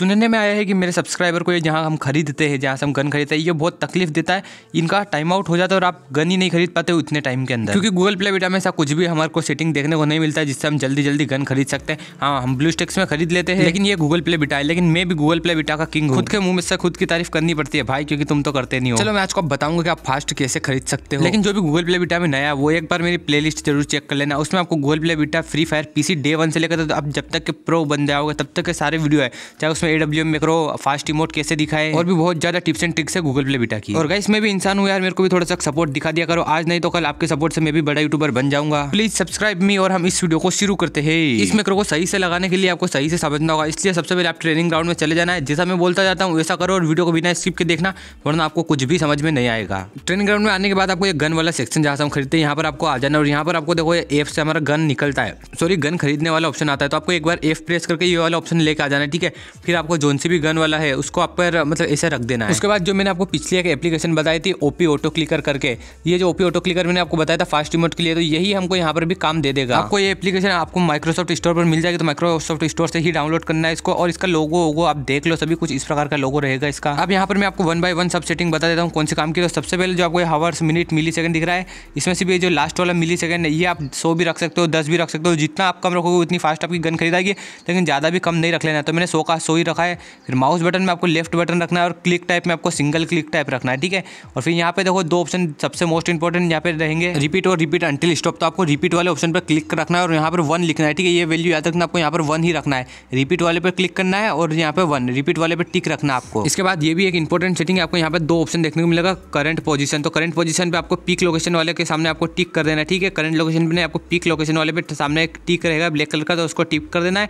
सुनने में आया है कि मेरे सब्सक्राइबर को ये जहाँ हम खरीदते हैं जहाँ से हम गन खरीदते हैं ये बहुत तकलीफ देता है इनका टाइम आउट हो जाता है और आप गन ही नहीं खरीद पाते उतने टाइम के अंदर क्योंकि गूगल प्ले बेटा में ऐसा कुछ भी हमारे को सेटिंग देखने को नहीं मिलता है जिससे हम जल्दी जल्दी गन खरीद सकते हैं हाँ हम ब्लू स्टेक्स में खरीद लेते हैं लेकिन ये गूगल प्ले बिटा है लेकिन मैं भी गूगल प्ले बिटा का किंग खुद के मुंह में से खुद की तारीफ करनी पड़ती है भाई क्योंकि तुम तो करते नहीं हो चलो मैं आज को बताऊंगा कि आप फास्ट कैसे खरीद सकते हो लेकिन जो भी गूगल प्ले बिटा में नया वो एक बार मेरी प्ले जरूर चेक कर लेना उसमें आपको Google play beta free fire PC day one से लेकर आप जब तक के प्रो बन जाओगे तब तक के सारे वीडियो है चाहे उसमें A W M macro fast emote कैसे दिखाए और भी बहुत ज्यादा टिप्स एंड ट्रिक्स है गूगल प्ले बिटा की और गाइस मैं भी इंसान हूँ यार मेरे को भी थोड़ा सा सपोर्ट दिखा दिया करो आज नहीं तो कल आपके सपोर्ट से मैं भी बड़ा यूट्यूबर बन जाऊंगा प्लीज सब्सक्राइब मी और हम इस वीडियो को शुरू करते हैं इस मेक्रो को सही से लगाने के लिए आपको सही से समझना होगा इसलिए सबसे पहले आप ट्रेनिंग ग्राउंड में चले जाना है जैसा मैं बोलता जाता हूँ वैसा करो और वीडियो को बिना स्किप के देखना वरना आपको कुछ भी समझ में नहीं आएगा ट्रेनिंग ग्राउंड में आने के बाद आपको एक गन वाला सेक्शन जहाँ से हम खरीदते हैं यहाँ पर आपको आ जाना और यहाँ पर आपको देखो एफ से हमारा गन निकलता है सॉरी गन खरीदने वाला ऑप्शन आता है तो आपको एक बार एफ प्रेस करके ये वाला ऑप्शन लेकर आ जाना ठीक है फिर आपको जोन से भी गन वाला है उसको आप पर मतलब ऐसे रख देना है उसके बाद जो मैंने आपको पिछली एक एप्लीकेशन बताई थी ओपी ऑटो क्लिकर करके ये जो ओपी ऑटो क्लिकर मैंने आपको बताया था फास्ट रिमोट के लिए तो यही हमको यहाँ पर भी काम दे देगा आपको ये एप्लीकेशन आपको माइक्रोसॉफ्ट स्टोर पर मिल जाएगी तो माइक्रोसॉफ्ट स्टोर से ही डाउनलोड करना है इसको और इसका लोगो वो आप देख लो सभी कुछ इस प्रकार का लोगो रहेगा इसका अब यहाँ पर मैं आपको वन बाय वन सब सेटिंग बता देता हूँ कौन से काम की तो सबसे पहले जो आपको हावर्स मिनट मिली सेकंड दिख रहा है इसमें से भी जो लास्ट वाला मिली सेकंड ये आप सौ भी रख सकते हो दस भी रख सकते हो जितना आप कम रखोगे उतनी फास्ट आपकी गन खरीदाएगी लेकिन ज़्यादा भी कम नहीं रख लेना तो मैंने सौ का सौ ही रखा है फिर माउस बटन में आपको लेफ्ट बटन रखना है और क्लिक टाइप में आपको सिंगल क्लिक टाइप रखना है ठीक है और फिर यहाँ पे देखो दो ऑप्शन सबसे मोस्ट इंपॉर्टेंट यहाँ पे रहेंगे रिपीट और रिपीट अंटिल स्टॉप तो आपको रिपीट वाले ऑप्शन पर क्लिक रखना है और यहाँ पर वन लिखना है ठीक है ये वैल्यू याद रखना आपको यहाँ पर वन ही रखना है रिपीट वाले पर क्लिक करना है और यहाँ पर वन रिपीट वाले पर टिक रखना आपको इसके बाद ये भी एक इंपॉर्टेंट सेटिंग है आपको यहाँ पर दो ऑप्शन देखने को मिलेगा करंट पोजिशन तो करंट पोजिशन पर आपको पिक लोकेशन वाले के सामने आपको टिक कर देना है ठीक है करंट लोकेशन पर आपको पिक लोकेशन वाले पर सामने एक टिक रहेगा ब्लैक कलर का तो उसको टिक कर देना है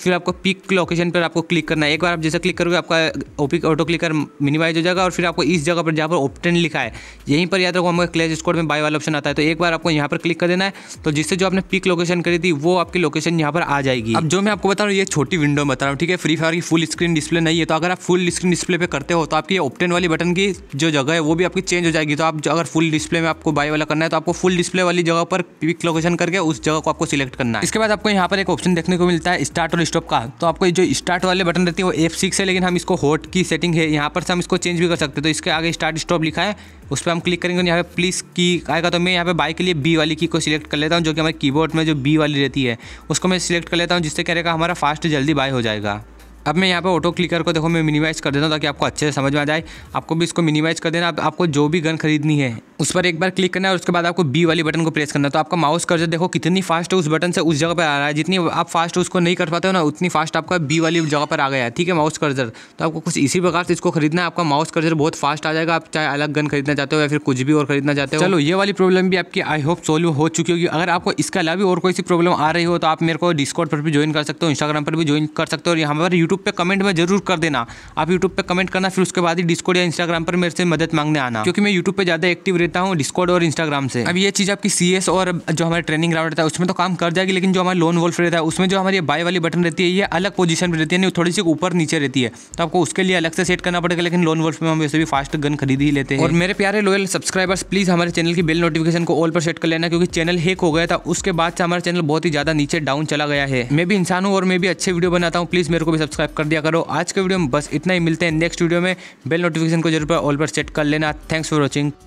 फिर आपको पिक लोकेशन पर आपको क्लिक करना है एक बार आप जैसे क्लिक करोगे आपका ओपिक ऑटो क्लिकर मिनिमाइज हो जाएगा और फिर आपको इस जगह पर जहाँ पर ऑप्टन लिखा है यहीं पर याद रखो हमारे क्लेश स्कोर में बाई वाला ऑप्शन आता है तो एक बार आपको यहाँ पर क्लिक कर देना है तो जिससे जो आपने पिक लोकेशन करी थी वो आपकी लोकेशन यहाँ पर आ जाएगी अब जो मैं आपको बता रहा हूँ ये छोटी विंडो में बता रहा हूँ ठीक है फ्री फायर की फुल स्क्रीन डिस्प्ले नहीं है तो अगर आप फुल स्क्रीन डिस्प्ले पर करते हो तो आपकी ऑप्टन वाली बटन की जो जगह है वो भी आपकी चेंज हो जाएगी तो आप अगर फुल डिस्प्ले में आपको बाई वाला करना है तो आपको फुल डिस्प्ले वाली जगह पर पिक लोकेशन करके उस जगह को आपको सिलेक्ट करना है इसके बाद आपको यहाँ पर एक ऑप्शन देखने को मिलता है स्टार्ट और डेस्कटॉप का तो आपको जो स्टार्ट वाले बटन रहती है वो एफ सिक्स है लेकिन हम इसको होट की सेटिंग है यहाँ पर से हम इसको चेंज भी कर सकते हैं तो इसके आगे स्टार्ट स्टॉप लिखा है उस पर हम क्लिक करेंगे यहाँ पे प्लीज़ की आएगा तो मैं यहाँ पे बाई के लिए बी वाली की को सिलेक्ट कर लेता हूँ जो कि हमारे कीबोर्ड में जो बी वाली रहती है उसको मैं सिलेक्ट कर लेता हूँ जिससे क्या रहेगा हमारा फास्ट जल्दी बाय हो जाएगा अब मैं यहाँ पर ऑटो क्लिकर को देखो मैं मिनिमाइज़ कर देता हूँ ताकि आपको अच्छे से समझ में आ जाए आपको भी इसको मिनिमाइज़ कर देना आप, आपको जो भी गन खरीदनी है उस पर एक बार क्लिक करना है और उसके बाद आपको बी वाली बटन को प्रेस करना है तो आपका माउस कर्जर देखो कितनी फास्ट है उस बटन से उस जगह पर आ रहा है जितनी आप फास्ट उसको नहीं कर पाते हो ना उतनी फास्ट आपका बी वाली जगह पर आ गया है ठीक है माउस कर्जर तो आपको कुछ इसी प्रकार से इसको खरीदना है आपका माउस कर्जर बहुत फास्ट आ जाएगा आप चाहे अलग गन खरीदना चाहते हो या फिर कुछ भी और खरीदना चाहते हो चलो ये वाली प्रॉब्लम भी आपकी आई होप सोल्व हो चुकी होगी अगर आपको इसके अलावा भी और कोई सी प्रॉब्लम आ रही हो तो आप मेरे को डिस्कॉट पर भी ज्वाइन कर सकते हो इंस्टाग्राम पर भी ज्वाइन कर सकते हो और यहाँ पर यूट्यूब यूट्यूब पर कमेंट में जरूर कर देना आप यूट्यूब पर कमेंट करना फिर उसके बाद ही डिस्कॉर्ड या इंस्टाग्राम पर मेरे से मदद मांगने आना क्योंकि मैं यूट्यूब पर ज़्यादा एक्टिव रहता हूँ डिस्कॉर्ड और इंस्टाग्राम से अब ये चीज़ आपकी सी और जो हमारे ट्रेनिंग ग्राउंड रहता है उसमें तो काम कर जाएगी लेकिन जो हमारे लोन वोल्फ रहता है उसमें जो हमारी बाय वाली बटन रहती है ये अलग पोजीशन पर रहती है थोड़ी सी ऊपर नीचे रहती है तो आपको उसके लिए अलग से सेट करना पड़ेगा लेकिन लोन वोल्फ में हम वैसे भी फास्ट गन खरीद ही लेते हैं और मेरे प्यारे लोयल सब्सक्राइबर्स प्लीज़ हमारे चैनल की बिल नोटिफिकेशन को ऑल पर सेट कर लेना क्योंकि चैनल हैक हो गया था उसके बाद से हमारा चैनल बहुत ही ज़्यादा नीचे डाउन चला गया है मैं भी इंसान हूँ और मैं भी अच्छे वीडियो बनाता हूँ प्लीज़ मेरे को भी सब्सक्राइब सब्सक्राइब कर दिया करो आज के वीडियो में बस इतना ही मिलते हैं नेक्स्ट वीडियो में बेल नोटिफिकेशन को जरूर ऑल पर सेट कर लेना थैंक्स फॉर वॉचिंग